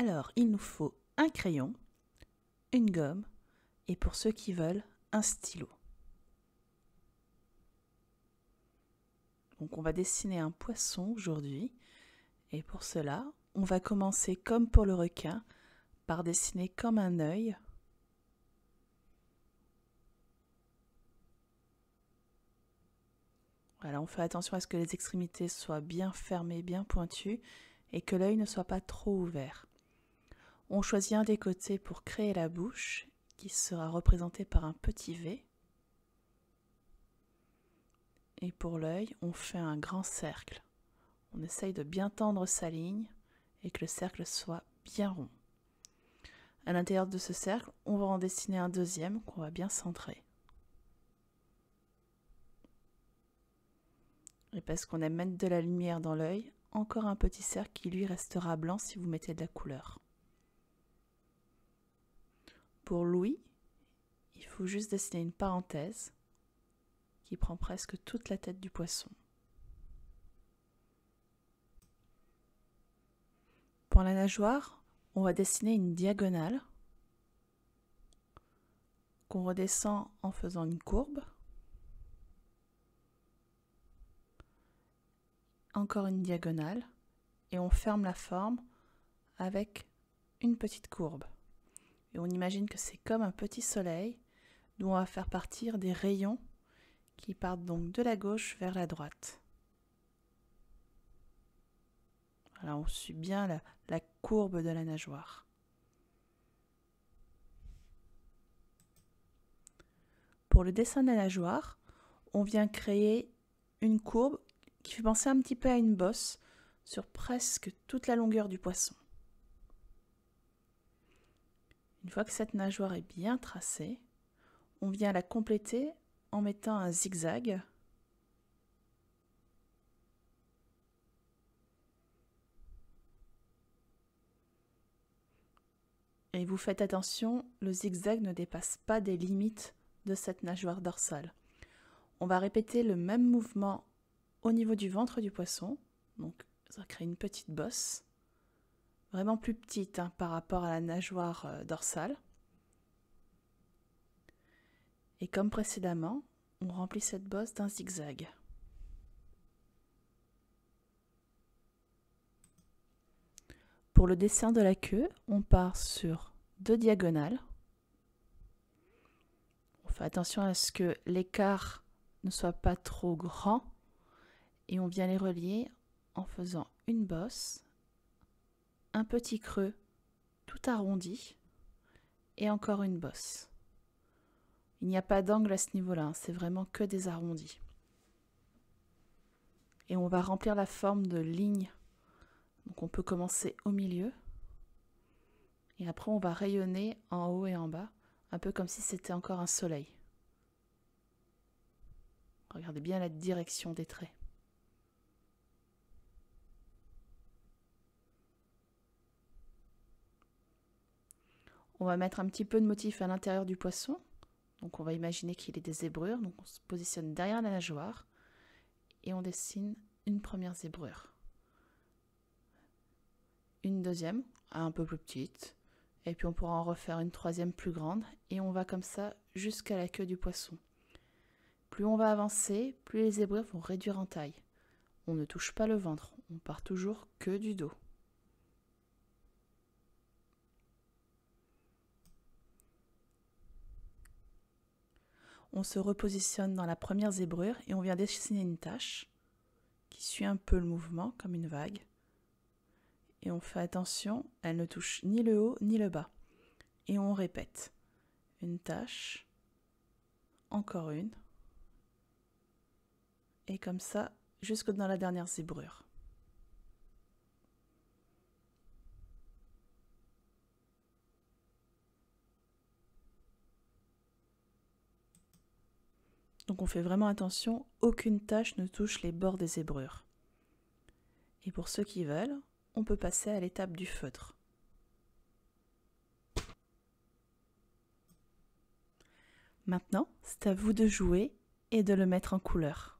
Alors, il nous faut un crayon, une gomme et pour ceux qui veulent, un stylo. Donc on va dessiner un poisson aujourd'hui et pour cela, on va commencer comme pour le requin par dessiner comme un œil Voilà, on fait attention à ce que les extrémités soient bien fermées, bien pointues et que l'œil ne soit pas trop ouvert. On choisit un des côtés pour créer la bouche, qui sera représentée par un petit V. Et pour l'œil, on fait un grand cercle. On essaye de bien tendre sa ligne et que le cercle soit bien rond. À l'intérieur de ce cercle, on va en dessiner un deuxième qu'on va bien centrer. Et parce qu'on aime mettre de la lumière dans l'œil, encore un petit cercle qui lui restera blanc si vous mettez de la couleur pour Louis, il faut juste dessiner une parenthèse qui prend presque toute la tête du poisson. Pour la nageoire, on va dessiner une diagonale qu'on redescend en faisant une courbe. Encore une diagonale et on ferme la forme avec une petite courbe et on imagine que c'est comme un petit soleil dont on va faire partir des rayons qui partent donc de la gauche vers la droite. Voilà, on suit bien la, la courbe de la nageoire. Pour le dessin de la nageoire, on vient créer une courbe qui fait penser un petit peu à une bosse sur presque toute la longueur du poisson. Une fois que cette nageoire est bien tracée, on vient la compléter en mettant un zigzag Et vous faites attention, le zigzag ne dépasse pas des limites de cette nageoire dorsale. On va répéter le même mouvement au niveau du ventre du poisson, donc ça crée une petite bosse vraiment plus petite hein, par rapport à la nageoire euh, dorsale. Et comme précédemment, on remplit cette bosse d'un zigzag. Pour le dessin de la queue, on part sur deux diagonales. On fait attention à ce que l'écart ne soit pas trop grand et on vient les relier en faisant une bosse un petit creux tout arrondi et encore une bosse. Il n'y a pas d'angle à ce niveau-là, hein. c'est vraiment que des arrondis. Et on va remplir la forme de ligne Donc on peut commencer au milieu. Et après on va rayonner en haut et en bas, un peu comme si c'était encore un soleil. Regardez bien la direction des traits. On va mettre un petit peu de motif à l'intérieur du poisson. Donc on va imaginer qu'il est des zébrures. Donc on se positionne derrière la nageoire et on dessine une première zébrure. Une deuxième, un peu plus petite. Et puis on pourra en refaire une troisième plus grande. Et on va comme ça jusqu'à la queue du poisson. Plus on va avancer, plus les zébrures vont réduire en taille. On ne touche pas le ventre, on part toujours que du dos. on se repositionne dans la première zébrure et on vient dessiner une tache qui suit un peu le mouvement comme une vague. Et on fait attention, elle ne touche ni le haut ni le bas. Et on répète. Une tache, encore une, et comme ça jusque dans la dernière zébrure. donc on fait vraiment attention, aucune tache ne touche les bords des zébrures. Et pour ceux qui veulent, on peut passer à l'étape du feutre. Maintenant, c'est à vous de jouer et de le mettre en couleur.